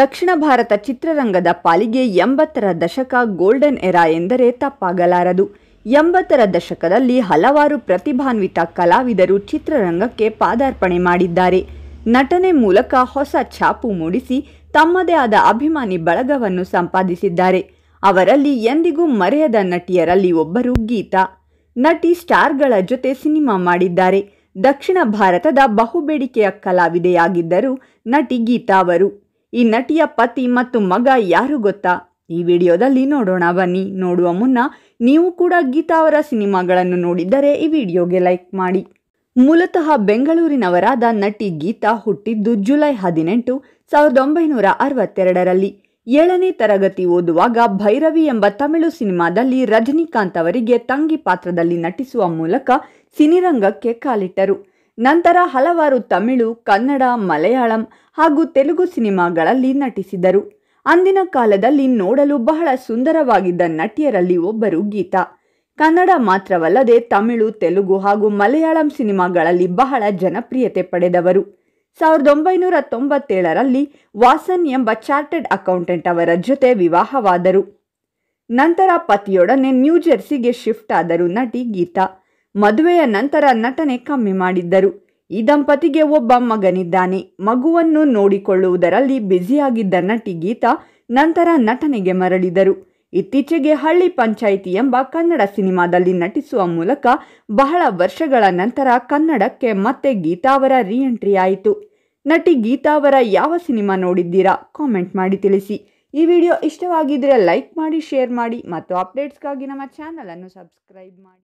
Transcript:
ದಕ್ಷಿಣ ಭಾರತ ಚಿತ್ರರಂಗದ ಪಾಲಿಗೆ ಎಂಬತ್ತರ ದಶಕ ಗೋಲ್ಡನ್ ಎರಾ ಎಂದರೆ ತಪ್ಪಾಗಲಾರದು ಎಂಬತ್ತರ ದಶಕದಲ್ಲಿ ಹಲವಾರು ಪ್ರತಿಭಾನ್ವಿತ ಕಲಾವಿದರು ಚಿತ್ರರಂಗಕ್ಕೆ ಪಾದಾರ್ಪಣೆ ಮಾಡಿದ್ದಾರೆ ನಟನೆ ಮೂಲಕ ಹೊಸ ಛಾಪು ಮೂಡಿಸಿ ತಮ್ಮದೇ ಆದ ಅಭಿಮಾನಿ ಬಳಗವನ್ನು ಸಂಪಾದಿಸಿದ್ದಾರೆ ಅವರಲ್ಲಿ ಎಂದಿಗೂ ಮರೆಯದ ನಟಿಯರಲ್ಲಿ ಒಬ್ಬರು ಗೀತಾ ನಟಿ ಸ್ಟಾರ್ಗಳ ಜೊತೆ ಸಿನಿಮಾ ಮಾಡಿದ್ದಾರೆ ದಕ್ಷಿಣ ಭಾರತದ ಬಹುಬೇಡಿಕೆಯ ಕಲಾವಿದೆಯಾಗಿದ್ದರು ನಟಿ ಗೀತಾ ಅವರು ಈ ನಟಿಯ ಪತಿ ಮತ್ತು ಮಗ ಯಾರು ಗೊತ್ತಾ ಈ ವಿಡಿಯೋದಲ್ಲಿ ನೋಡೋಣ ಬನ್ನಿ ನೋಡುವ ಮುನ್ನ ನೀವು ಕೂಡ ಗೀತಾ ಅವರ ಸಿನಿಮಾಗಳನ್ನು ನೋಡಿದ್ದರೆ ಈ ವಿಡಿಯೋಗೆ ಲೈಕ್ ಮಾಡಿ ಮೂಲತಃ ಬೆಂಗಳೂರಿನವರಾದ ನಟಿ ಗೀತಾ ಹುಟ್ಟಿದ್ದು ಜುಲೈ ಹದಿನೆಂಟು ಸಾವಿರದ ಒಂಬೈನೂರ ಅರವತ್ತೆರಡರಲ್ಲಿ ಏಳನೇ ತರಗತಿ ಓದುವಾಗ ಭೈರವಿ ಎಂಬ ತಮಿಳು ಸಿನಿಮಾದಲ್ಲಿ ರಜನಿಕಾಂತ್ ಅವರಿಗೆ ತಂಗಿ ಪಾತ್ರದಲ್ಲಿ ನಟಿಸುವ ಮೂಲಕ ಸಿನಿರಂಗಕ್ಕೆ ಕಾಲಿಟ್ಟರು ನಂತರ ಹಲವಾರು ತಮಿಳು ಕನ್ನಡ ಮಲಯಾಳಂ ಹಾಗೂ ತೆಲುಗು ಸಿನಿಮಾಗಳಲ್ಲಿ ನಟಿಸಿದರು ಅಂದಿನ ಕಾಲದಲ್ಲಿ ನೋಡಲು ಬಹಳ ಸುಂದರವಾಗಿದ್ದ ನಟಿಯರಲ್ಲಿ ಒಬ್ಬರು ಗೀತಾ ಕನ್ನಡ ಮಾತ್ರವಲ್ಲದೆ ತಮಿಳು ತೆಲುಗು ಹಾಗೂ ಮಲಯಾಳಂ ಸಿನಿಮಾಗಳಲ್ಲಿ ಬಹಳ ಜನಪ್ರಿಯತೆ ಪಡೆದವರು ಸಾವಿರದ ಒಂಬೈನೂರ ತೊಂಬತ್ತೇಳರಲ್ಲಿ ವಾಸನ್ ಎಂಬ ಚಾರ್ಟೆಡ್ ಅಕೌಂಟೆಂಟ್ ಅವರ ಜೊತೆ ವಿವಾಹವಾದರು ನಂತರ ಪತಿಯೊಡನೆ ನ್ಯೂ ಶಿಫ್ಟ್ ಆದರು ನಟಿ ಗೀತಾ ಮದುವೆಯ ನಂತರ ನಟನೆ ಕಮ್ಮಿ ಮಾಡಿದ್ದರು ಈ ದಂಪತಿಗೆ ಒಬ್ಬ ಮಗನಿದ್ದಾನೆ ಮಗುವನ್ನು ನೋಡಿಕೊಳ್ಳುವುದರಲ್ಲಿ ಬ್ಯುಸಿಯಾಗಿದ್ದ ನಟಿ ಗೀತಾ ನಂತರ ನಟನೆಗೆ ಮರಳಿದರು ಇತ್ತೀಚೆಗೆ ಹಳ್ಳಿ ಪಂಚಾಯಿತಿ ಎಂಬ ಕನ್ನಡ ಸಿನಿಮಾದಲ್ಲಿ ನಟಿಸುವ ಮೂಲಕ ಬಹಳ ವರ್ಷಗಳ ನಂತರ ಕನ್ನಡಕ್ಕೆ ಮತ್ತೆ ಗೀತಾವರ ರೀಎಂಟ್ರಿ ಆಯಿತು ನಟಿ ಗೀತಾವರ ಯಾವ ಸಿನಿಮಾ ನೋಡಿದ್ದೀರಾ ಕಾಮೆಂಟ್ ಮಾಡಿ ತಿಳಿಸಿ ಈ ವಿಡಿಯೋ ಇಷ್ಟವಾಗಿದ್ದರೆ ಲೈಕ್ ಮಾಡಿ ಶೇರ್ ಮಾಡಿ ಮತ್ತು ಅಪ್ಡೇಟ್ಸ್ಗಾಗಿ ನಮ್ಮ ಚಾನಲನ್ನು ಸಬ್ಸ್ಕ್ರೈಬ್ ಮಾಡಿ